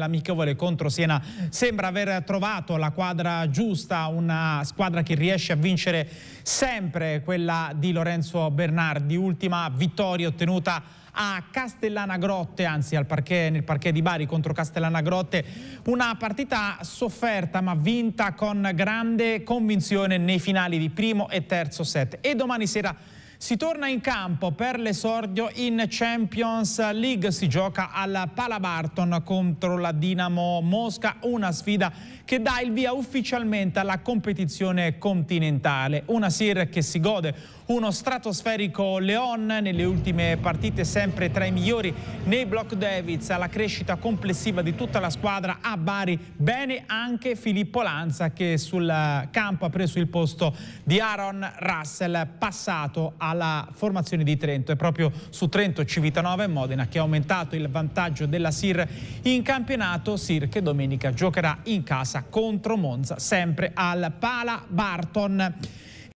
L'amichevole contro Siena sembra aver trovato la quadra giusta, una squadra che riesce a vincere sempre quella di Lorenzo Bernardi, ultima vittoria ottenuta a Castellana Grotte, anzi parquet, nel parquet di Bari contro Castellana Grotte, una partita sofferta ma vinta con grande convinzione nei finali di primo e terzo set e domani sera si torna in campo per l'esordio in Champions League, si gioca al Palabarton contro la Dinamo Mosca, una sfida che dà il via ufficialmente alla competizione continentale, una Sir che si gode uno stratosferico Leon nelle ultime partite sempre tra i migliori nei block Davids, alla crescita complessiva di tutta la squadra a Bari, bene anche Filippo Lanza che sul campo ha preso il posto di Aaron Russell passato a alla formazione di Trento. È proprio su Trento, Civitanova e Modena che ha aumentato il vantaggio della Sir in campionato. Sir che domenica giocherà in casa contro Monza, sempre al Pala Barton.